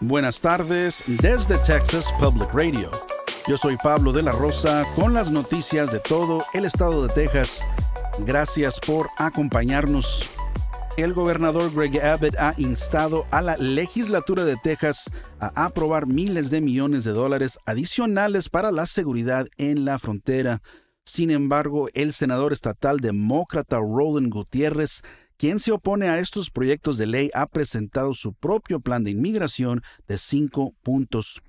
Buenas tardes desde Texas Public Radio. Yo soy Pablo de la Rosa con las noticias de todo el estado de Texas. Gracias por acompañarnos. El gobernador Greg Abbott ha instado a la legislatura de Texas a aprobar miles de millones de dólares adicionales para la seguridad en la frontera. Sin embargo, el senador estatal demócrata Roland Gutiérrez quien se opone a estos proyectos de ley ha presentado su propio plan de inmigración de cinco puntos.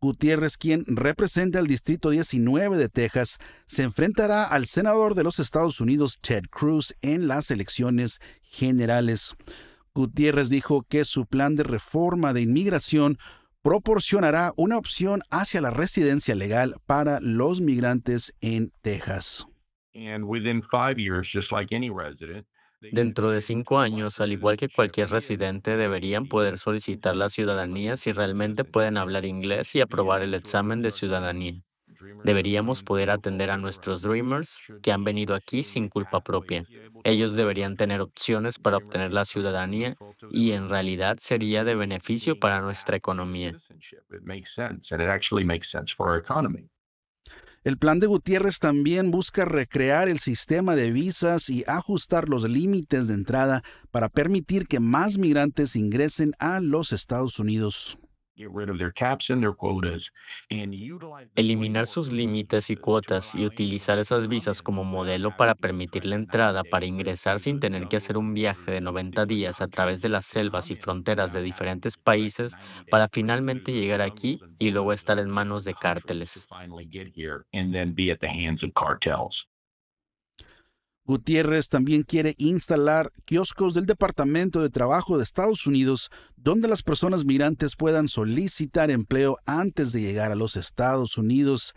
Gutiérrez, quien representa al Distrito 19 de Texas, se enfrentará al senador de los Estados Unidos, Ted Cruz, en las elecciones generales. Gutiérrez dijo que su plan de reforma de inmigración proporcionará una opción hacia la residencia legal para los migrantes en Texas. And within years, just like any resident, Dentro de cinco años, al igual que cualquier residente, deberían poder solicitar la ciudadanía si realmente pueden hablar inglés y aprobar el examen de ciudadanía. Deberíamos poder atender a nuestros Dreamers que han venido aquí sin culpa propia. Ellos deberían tener opciones para obtener la ciudadanía y en realidad sería de beneficio para nuestra economía. El plan de Gutiérrez también busca recrear el sistema de visas y ajustar los límites de entrada para permitir que más migrantes ingresen a los Estados Unidos. Eliminar sus límites y cuotas y utilizar esas visas como modelo para permitir la entrada para ingresar sin tener que hacer un viaje de 90 días a través de las selvas y fronteras de diferentes países para finalmente llegar aquí y luego estar en manos de cárteles. Gutiérrez también quiere instalar kioscos del Departamento de Trabajo de Estados Unidos donde las personas migrantes puedan solicitar empleo antes de llegar a los Estados Unidos.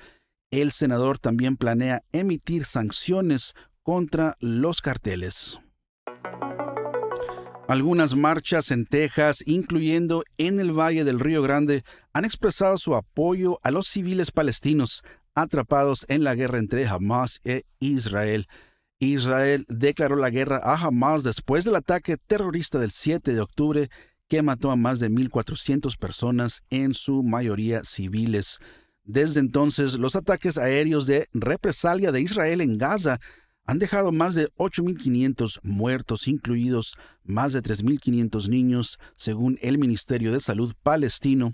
El senador también planea emitir sanciones contra los carteles. Algunas marchas en Texas, incluyendo en el Valle del Río Grande, han expresado su apoyo a los civiles palestinos atrapados en la guerra entre Hamas e Israel. Israel declaró la guerra a Hamas después del ataque terrorista del 7 de octubre que mató a más de 1.400 personas, en su mayoría civiles. Desde entonces, los ataques aéreos de represalia de Israel en Gaza han dejado más de 8.500 muertos, incluidos más de 3.500 niños, según el Ministerio de Salud palestino.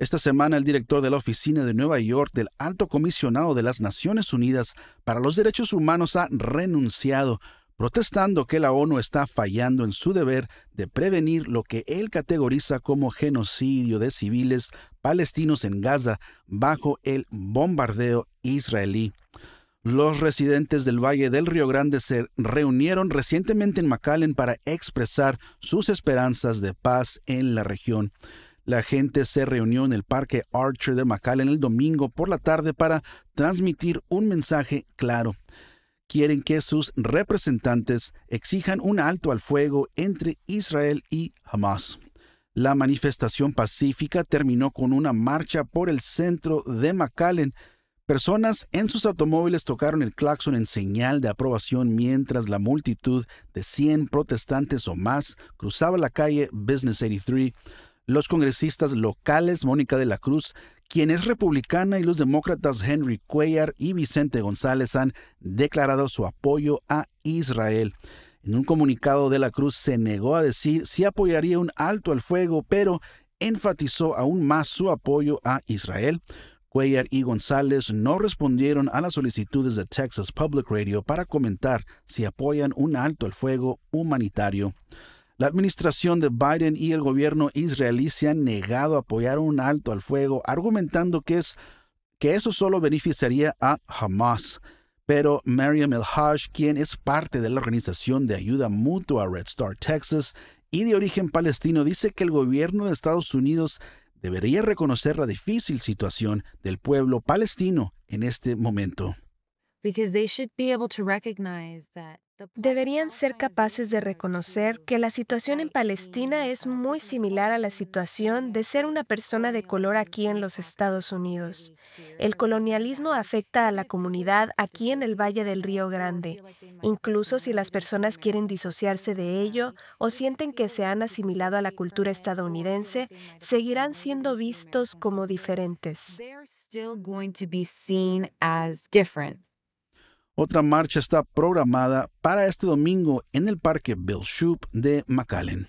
Esta semana el director de la Oficina de Nueva York del Alto Comisionado de las Naciones Unidas para los Derechos Humanos ha renunciado, protestando que la ONU está fallando en su deber de prevenir lo que él categoriza como genocidio de civiles palestinos en Gaza bajo el bombardeo israelí. Los residentes del Valle del Río Grande se reunieron recientemente en McAllen para expresar sus esperanzas de paz en la región. La gente se reunió en el Parque Archer de McAllen el domingo por la tarde para transmitir un mensaje claro. Quieren que sus representantes exijan un alto al fuego entre Israel y Hamas. La manifestación pacífica terminó con una marcha por el centro de McAllen. Personas en sus automóviles tocaron el claxon en señal de aprobación mientras la multitud de 100 protestantes o más cruzaba la calle Business 83 los congresistas locales Mónica de la Cruz, quien es republicana, y los demócratas Henry Cuellar y Vicente González han declarado su apoyo a Israel. En un comunicado de la Cruz se negó a decir si apoyaría un alto al fuego, pero enfatizó aún más su apoyo a Israel. Cuellar y González no respondieron a las solicitudes de Texas Public Radio para comentar si apoyan un alto al fuego humanitario. La administración de Biden y el gobierno israelí se han negado a apoyar un alto al fuego, argumentando que, es, que eso solo beneficiaría a Hamas. Pero Mariam El-Haj, quien es parte de la organización de ayuda mutua Red Star Texas y de origen palestino, dice que el gobierno de Estados Unidos debería reconocer la difícil situación del pueblo palestino en este momento. Deberían ser capaces de reconocer que la situación en Palestina es muy similar a la situación de ser una persona de color aquí en los Estados Unidos. El colonialismo afecta a la comunidad aquí en el Valle del Río Grande, incluso si las personas quieren disociarse de ello o sienten que se han asimilado a la cultura estadounidense, seguirán siendo vistos como diferentes. Otra marcha está programada para este domingo en el Parque Bill Shoup de McAllen.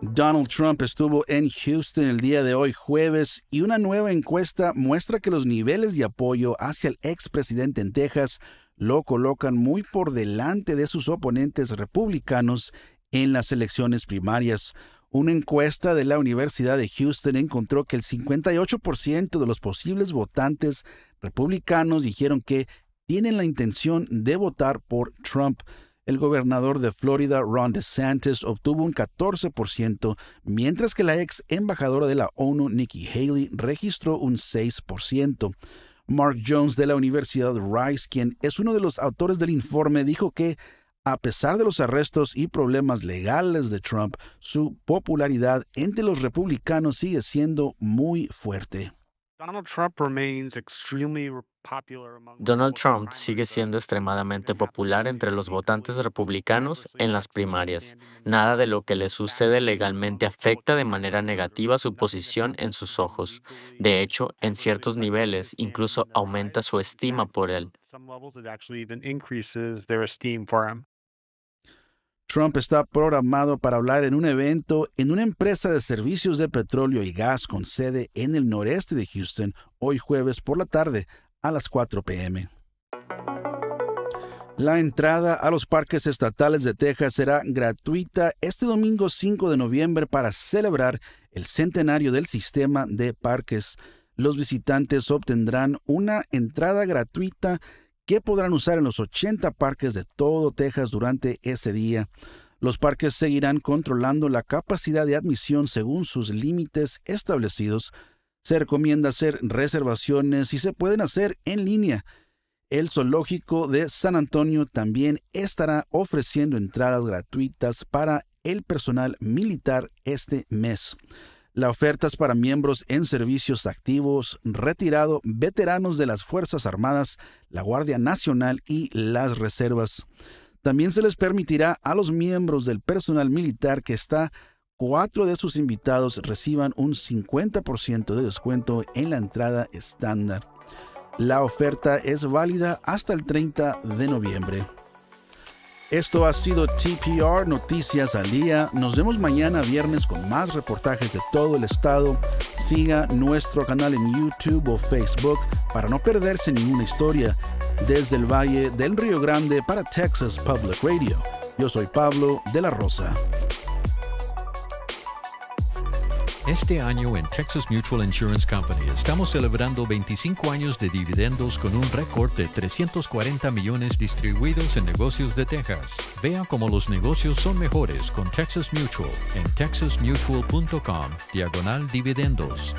Donald Trump estuvo en Houston el día de hoy jueves y una nueva encuesta muestra que los niveles de apoyo hacia el expresidente en Texas lo colocan muy por delante de sus oponentes republicanos en las elecciones primarias. Una encuesta de la Universidad de Houston encontró que el 58% de los posibles votantes republicanos dijeron que tienen la intención de votar por Trump. El gobernador de Florida, Ron DeSantis, obtuvo un 14%, mientras que la ex embajadora de la ONU, Nikki Haley, registró un 6%. Mark Jones de la Universidad Rice, quien es uno de los autores del informe, dijo que a pesar de los arrestos y problemas legales de Trump, su popularidad entre los republicanos sigue siendo muy fuerte. Donald Trump sigue siendo extremadamente popular entre los votantes republicanos en las primarias. Nada de lo que le sucede legalmente afecta de manera negativa su posición en sus ojos. De hecho, en ciertos niveles incluso aumenta su estima por él. Trump está programado para hablar en un evento en una empresa de servicios de petróleo y gas con sede en el noreste de Houston hoy jueves por la tarde a las 4 pm. La entrada a los parques estatales de Texas será gratuita este domingo 5 de noviembre para celebrar el centenario del sistema de parques. Los visitantes obtendrán una entrada gratuita que podrán usar en los 80 parques de todo Texas durante ese día. Los parques seguirán controlando la capacidad de admisión según sus límites establecidos. Se recomienda hacer reservaciones y se pueden hacer en línea. El zoológico de San Antonio también estará ofreciendo entradas gratuitas para el personal militar este mes. La oferta es para miembros en servicios activos, retirado, veteranos de las Fuerzas Armadas, la Guardia Nacional y las reservas. También se les permitirá a los miembros del personal militar que está cuatro de sus invitados reciban un 50% de descuento en la entrada estándar. La oferta es válida hasta el 30 de noviembre. Esto ha sido TPR Noticias al Día. Nos vemos mañana viernes con más reportajes de todo el estado. Siga nuestro canal en YouTube o Facebook para no perderse ninguna historia desde el Valle del Río Grande para Texas Public Radio. Yo soy Pablo de la Rosa. Este año en Texas Mutual Insurance Company estamos celebrando 25 años de dividendos con un récord de 340 millones distribuidos en negocios de Texas. Vea cómo los negocios son mejores con Texas Mutual en texasmutual.com diagonal dividendos.